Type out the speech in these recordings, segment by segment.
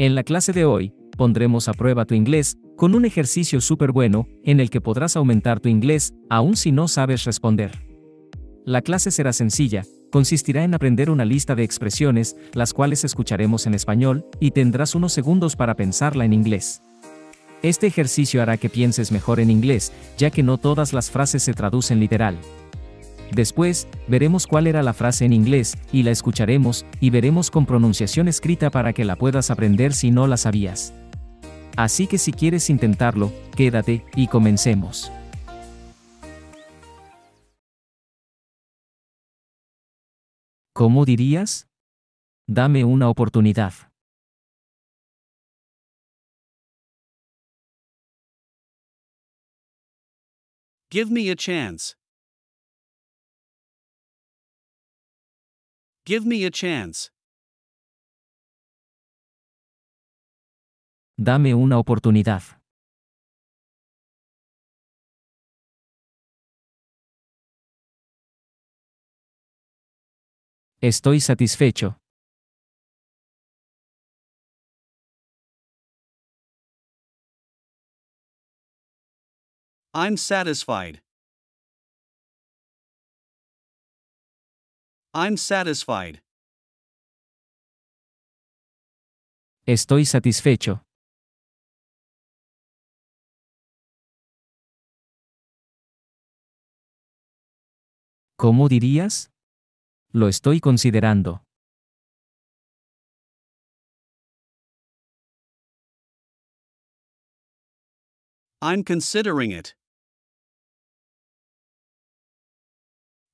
En la clase de hoy, pondremos a prueba tu inglés con un ejercicio súper bueno en el que podrás aumentar tu inglés aun si no sabes responder. La clase será sencilla, consistirá en aprender una lista de expresiones, las cuales escucharemos en español, y tendrás unos segundos para pensarla en inglés. Este ejercicio hará que pienses mejor en inglés, ya que no todas las frases se traducen literal. Después, veremos cuál era la frase en inglés, y la escucharemos, y veremos con pronunciación escrita para que la puedas aprender si no la sabías. Así que si quieres intentarlo, quédate, y comencemos. ¿Cómo dirías? Dame una oportunidad. Give me a chance. Give me a chance. Dame una oportunidad. Estoy satisfecho. I'm satisfied. I'm satisfied. Estoy satisfecho. ¿Cómo dirías? Lo estoy considerando. I'm considering it.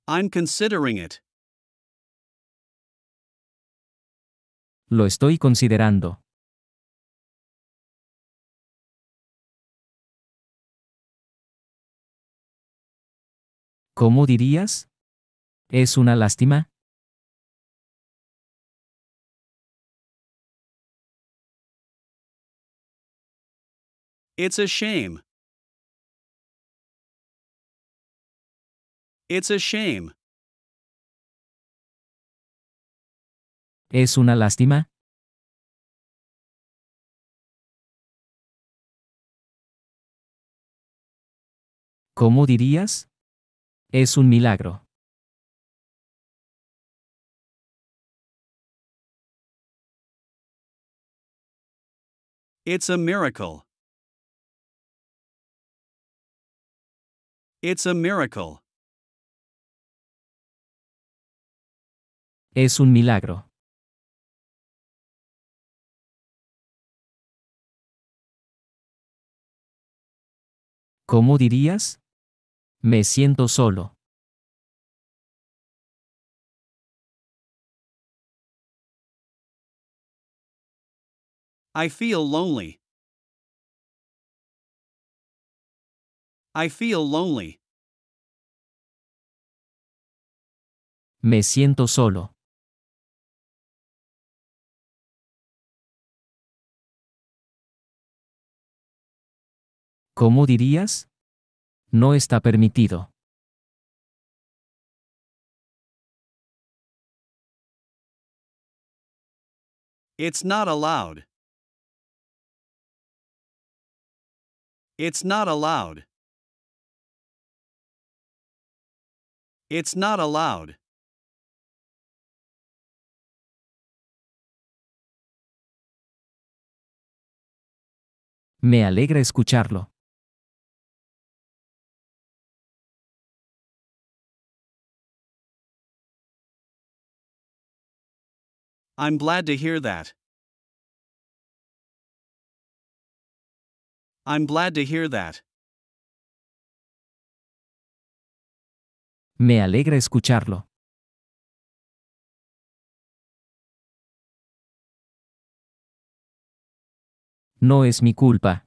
I'm considering it. Lo estoy considerando. ¿Cómo dirías? ¿Es una lástima? It's a shame. It's a shame. ¿Es una lástima? ¿Cómo dirías? Es un milagro. It's a miracle. It's a miracle. Es un milagro. ¿Cómo dirías? Me siento solo. I feel lonely. I feel lonely. Me siento solo. ¿Cómo dirías? No está permitido. It's not allowed. It's not allowed. It's not allowed. Me alegra escucharlo. I'm glad to hear that. I'm glad to hear that. Me alegra escucharlo. No es mi culpa.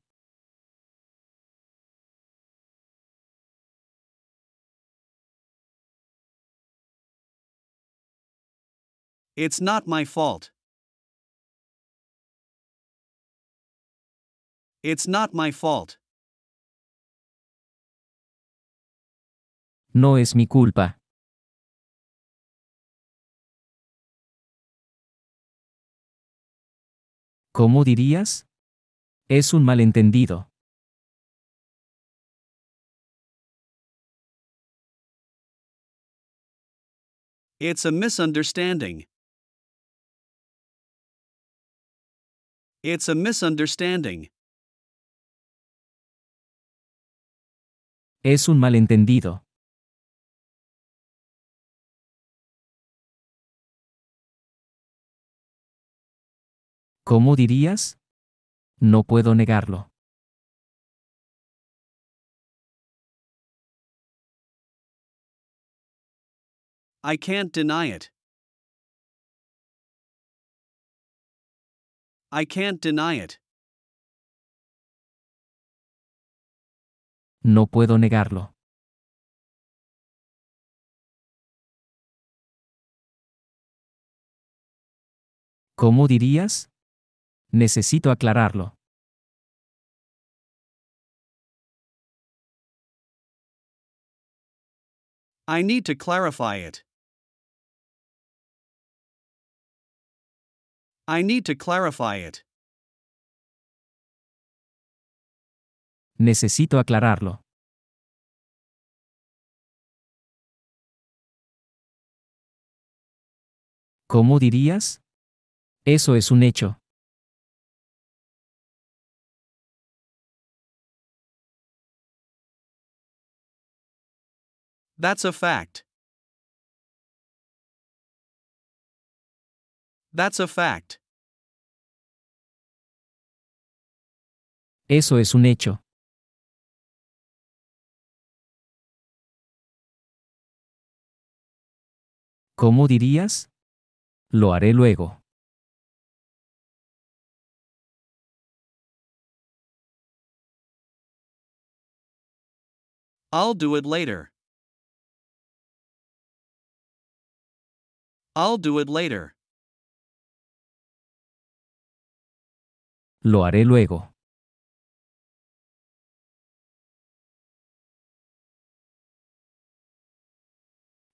It's not my fault. It's not my fault. No es mi culpa. ¿Cómo dirías? Es un malentendido. It's a misunderstanding. It's a misunderstanding. Es un malentendido. ¿Cómo dirías? No puedo negarlo. I can't deny it. I can't deny it. No puedo negarlo. ¿Cómo dirías? Necesito aclararlo. I need to clarify it. I need to clarify it. Necesito aclararlo. ¿Cómo dirías? Eso es un hecho. That's a fact. That's a fact. Eso es un hecho. ¿Cómo dirías? Lo haré luego. I'll do it later. I'll do it later. Lo haré luego.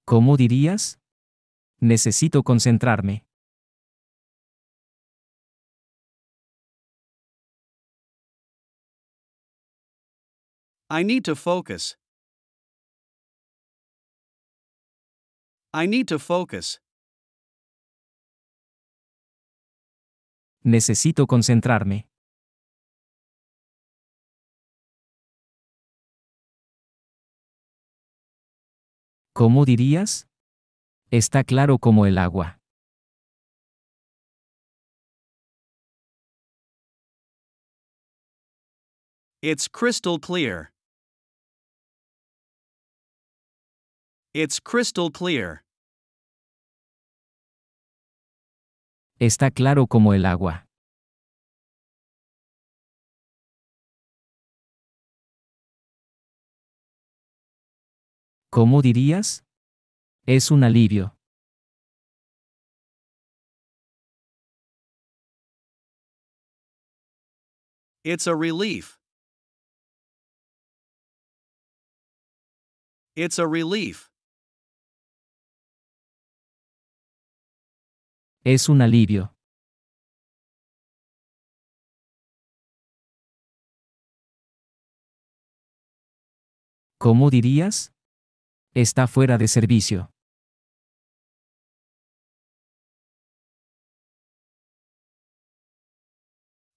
¿Cómo dirías? Necesito concentrarme. I need to focus. I need to focus. Necesito concentrarme. ¿Cómo dirías? Está claro como el agua. It's crystal clear. It's crystal clear. Está claro como el agua. ¿Cómo dirías? Es un alivio. It's a relief. It's a relief. Es un alivio. ¿Cómo dirías? Está fuera de servicio.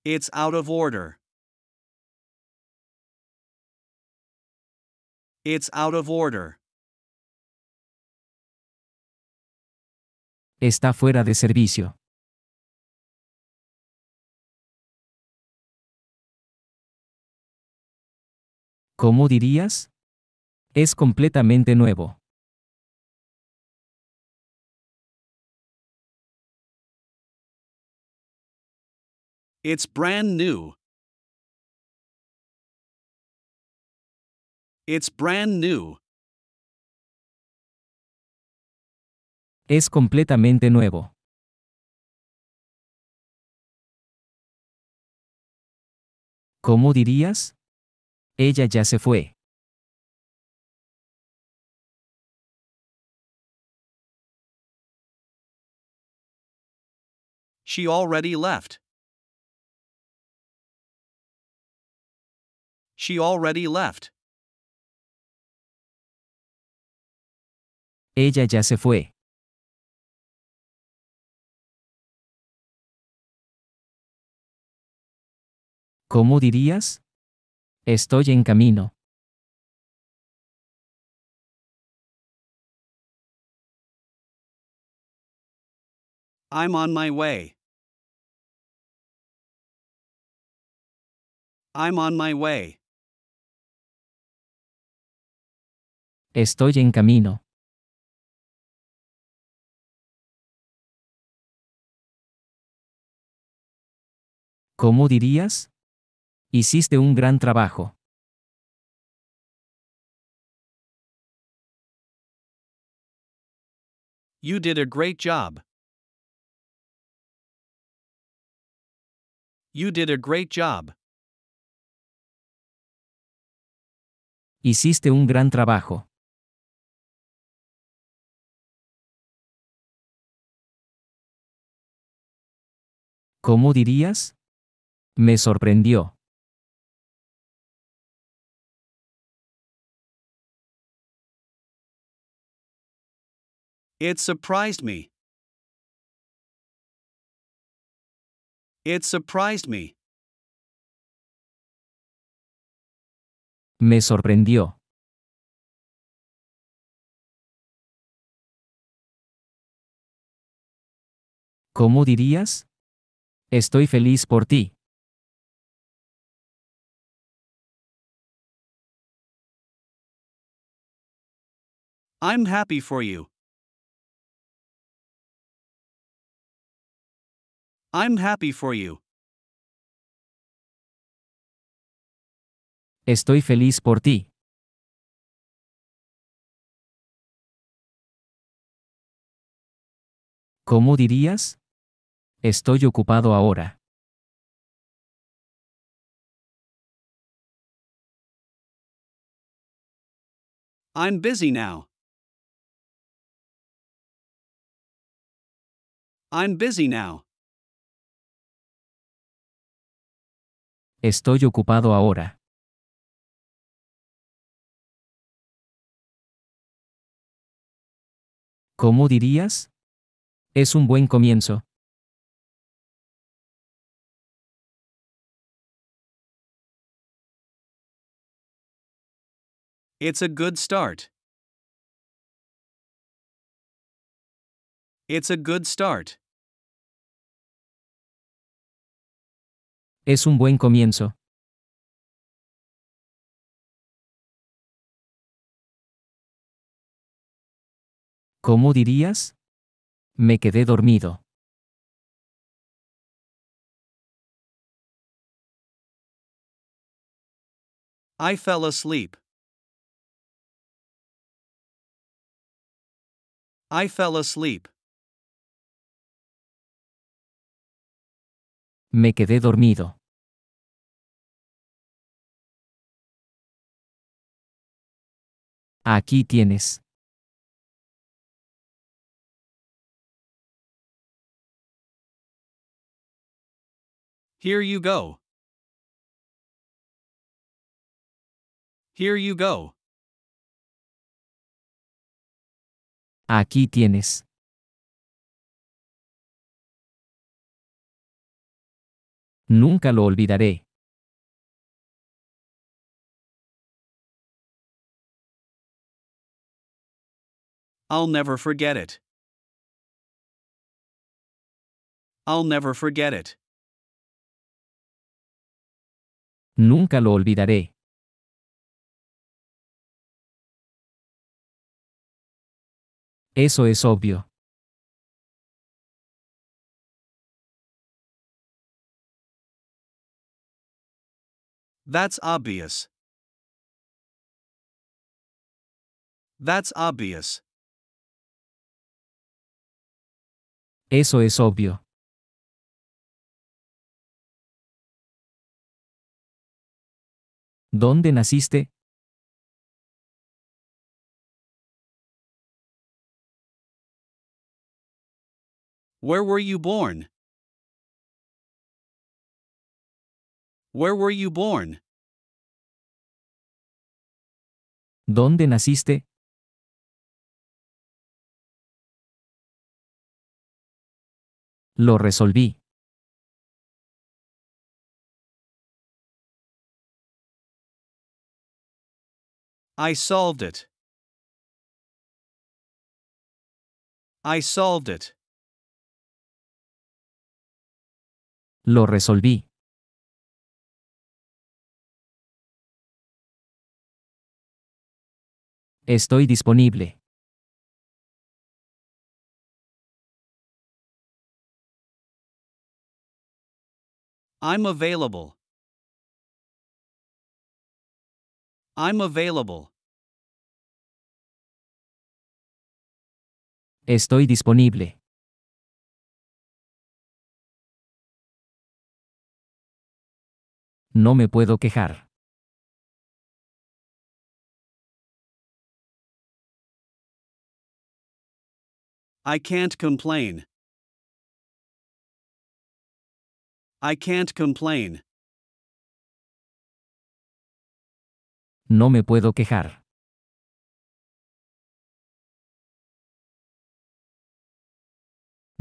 It's out of order. It's out of order. Está fuera de servicio. ¿Cómo dirías? Es completamente nuevo. It's brand new. It's brand new. Es completamente nuevo. ¿Cómo dirías? Ella ya se fue. She already left. She already left. Ella ya se fue. ¿Cómo dirías? Estoy en camino. I'm on my way. I'm on my way. Estoy en camino. ¿Cómo dirías? Hiciste un gran trabajo. You did a great job. You did a great job. Hiciste un gran trabajo. ¿Cómo dirías? Me sorprendió. It surprised me. It surprised me. Me sorprendió. ¿Cómo dirías? Estoy feliz por ti. I'm happy for you. I'm happy for you. Estoy feliz por ti. ¿Cómo dirías? Estoy ocupado ahora. I'm busy now. I'm busy now. Estoy ocupado ahora. ¿Cómo dirías? Es un buen comienzo. It's a good start. It's a good start. Es un buen comienzo. ¿Cómo dirías? Me quedé dormido. I fell asleep. I fell asleep. Me quedé dormido. Aquí tienes. Here you go. Here you go. Aquí tienes. Nunca lo olvidaré. I'll never forget it. I'll never forget it. Nunca lo olvidaré. Eso es obvio. That's obvious. That's obvious. Eso es obvio. ¿Dónde naciste? Where were you born? Where were you born? ¿Dónde naciste? Lo resolví. I solved it. I solved it. Lo resolví. Estoy disponible. I'm available. I'm available. Estoy disponible. No me puedo quejar. I can't complain. I can't complain. No me puedo quejar.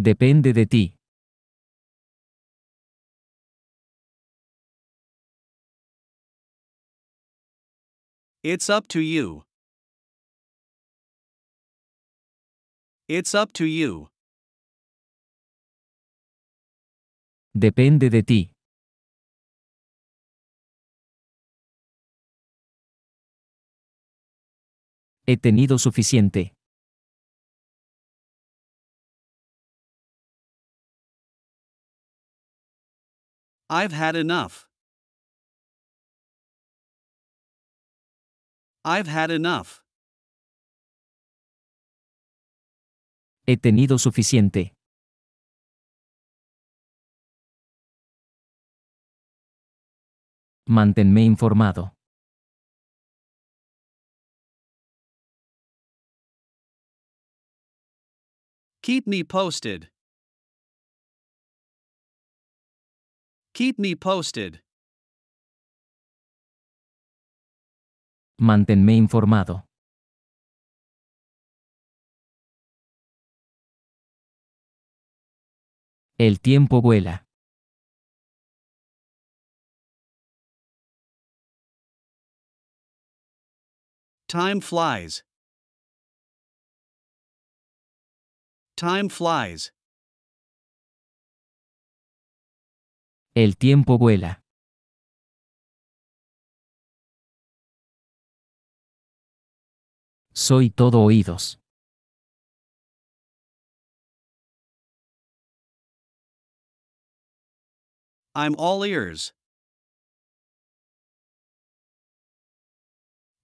Depende de ti. It's up to you. It's up to you. depende de ti. He tenido suficiente. I've had enough. I've had enough. He tenido suficiente. mantenme informado. Keep me posted. Keep me posted. Manténme informado. El tiempo vuela. Time flies. Time flies. El tiempo vuela. Soy todo oídos. I'm all ears.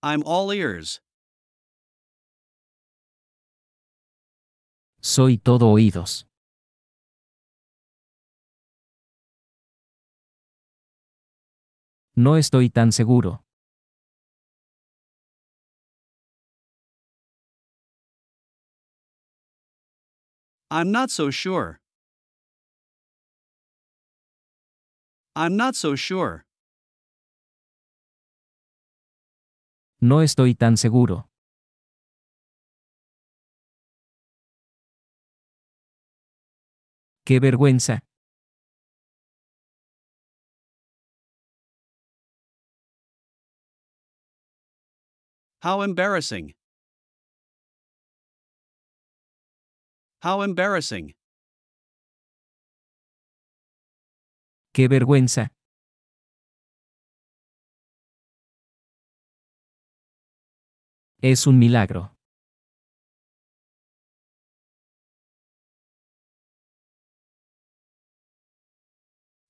I'm all ears. Soy todo oídos. No estoy tan seguro. I'm not so sure. I'm not so sure. No estoy tan seguro. ¡Qué vergüenza! How embarrassing. How embarrassing. Qué vergüenza. Es un milagro.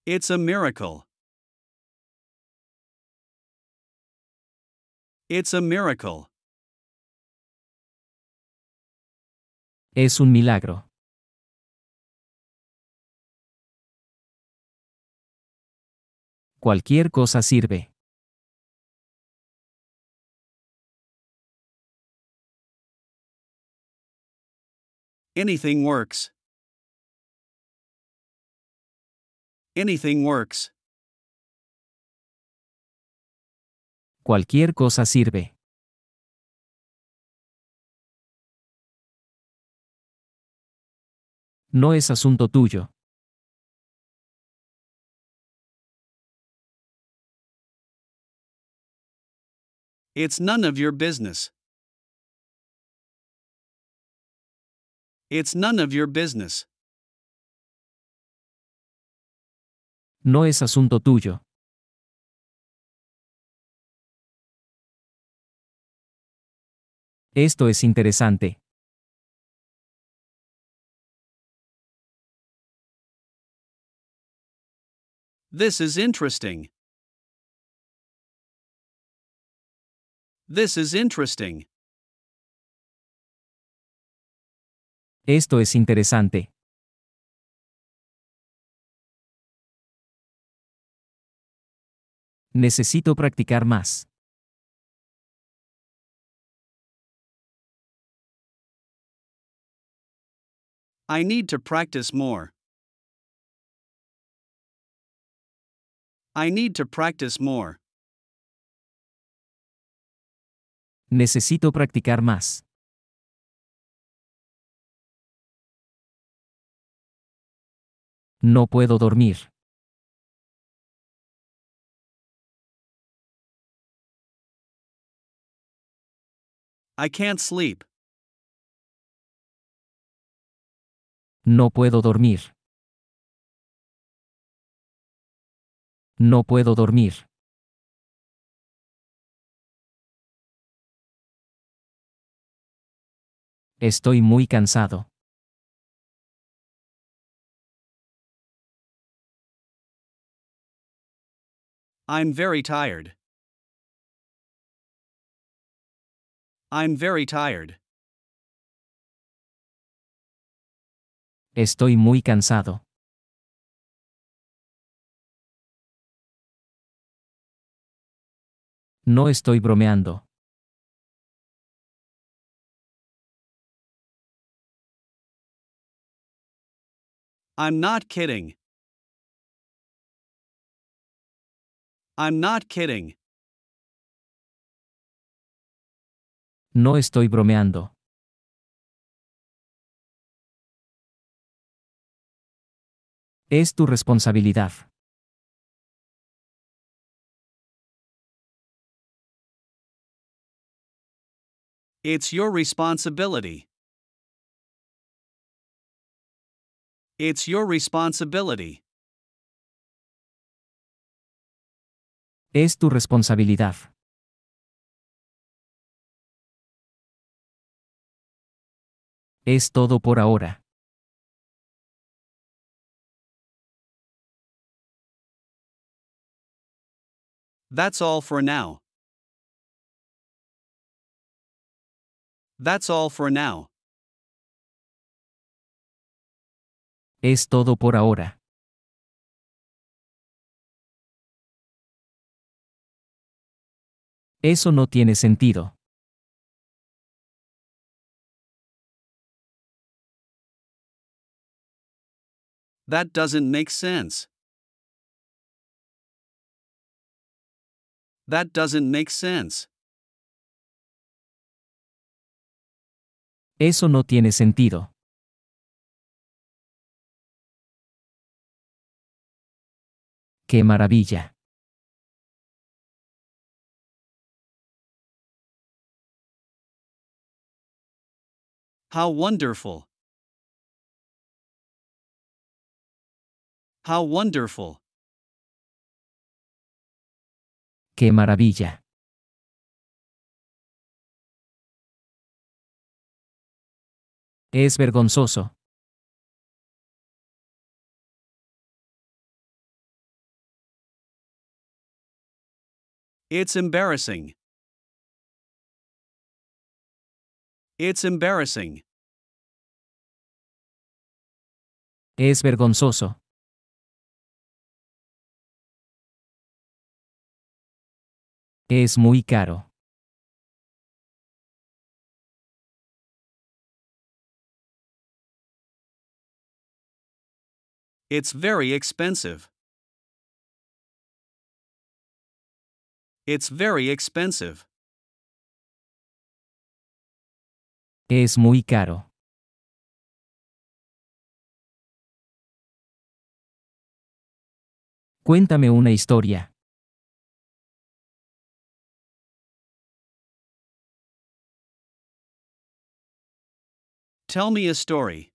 It's a Es un milagro. Cualquier cosa sirve. Anything works. Anything works. Cualquier cosa sirve. No es asunto tuyo. It's none of your business. It's none of your business. No es asunto tuyo. Esto es interesante. This is interesting. This is interesting. Esto es interesante. Necesito practicar más. I need to practice more. I need to practice more. Necesito practicar más. No puedo dormir. I can't sleep. No puedo dormir. No puedo dormir. Estoy muy cansado. I'm very tired. I'm very tired. Estoy muy cansado. No estoy bromeando. I'm not kidding. I'm not kidding. No estoy bromeando. Es tu responsabilidad. It's your responsibility. It's your responsibility. Es tu responsabilidad. Es todo por ahora. That's all for now. That's all for now. Es todo por ahora. Eso no tiene sentido. That doesn't make sense. That doesn't make sense. Eso no tiene sentido. ¡Qué maravilla! How wonderful! How wonderful! Qué maravilla! Es vergonzoso. It's embarrassing. It's embarrassing. Es vergonzoso. Es muy caro. It's very expensive. It's very expensive. Es muy caro. Cuéntame una historia. Tell me a story.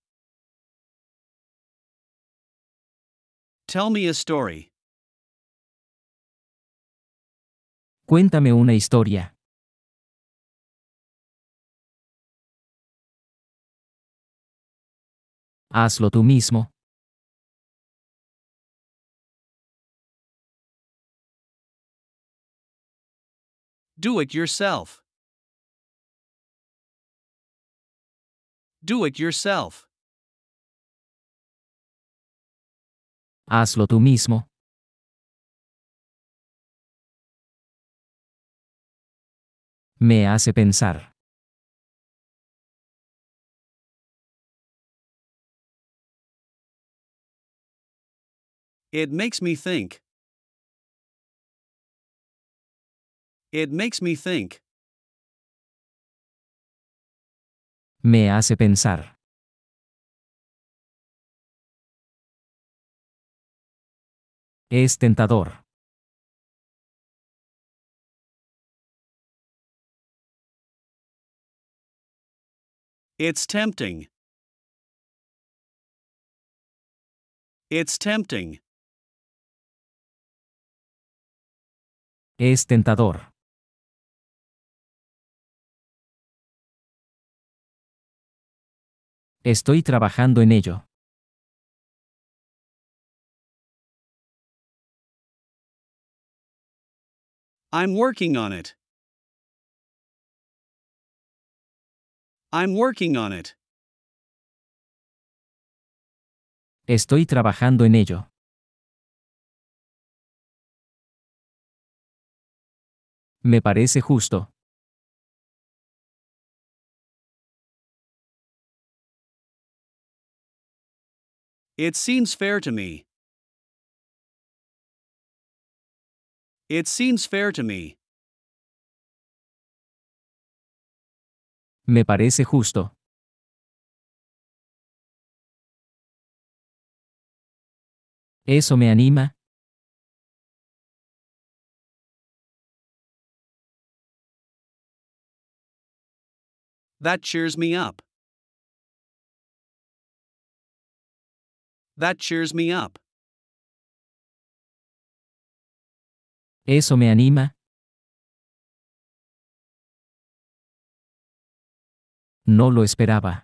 Tell me a story. Cuéntame una historia. Hazlo tú mismo. Do it yourself. Do it yourself. Hazlo tú mismo. Me hace pensar. It makes me think. It makes me think. Me hace pensar. Es tentador. It's tempting. It's tempting. Es tentador. Estoy trabajando en ello. I'm working on it. I'm working on it. Estoy trabajando en ello. Me parece justo. It seems fair to me. It seems fair to me. Me parece justo. Eso me anima. That cheers me up. That cheers me up. Eso me anima. No lo esperaba.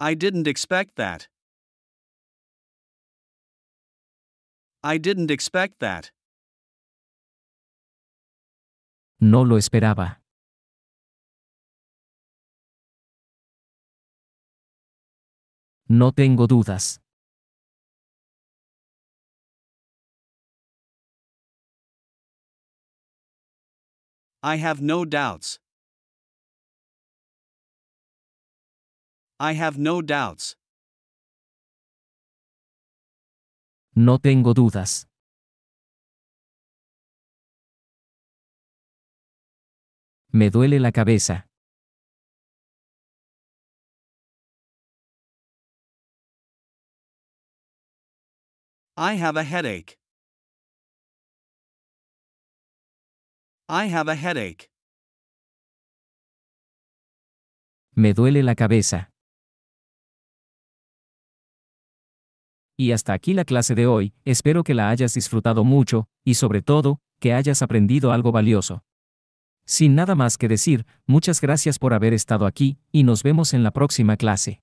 I didn't expect that. I didn't expect that. No lo esperaba. No tengo dudas. I have no doubts. I have no doubts. No tengo dudas. Me duele la cabeza. I have a headache. I have a headache. Me duele la cabeza. Y hasta aquí la clase de hoy, espero que la hayas disfrutado mucho, y sobre todo, que hayas aprendido algo valioso. Sin nada más que decir, muchas gracias por haber estado aquí, y nos vemos en la próxima clase.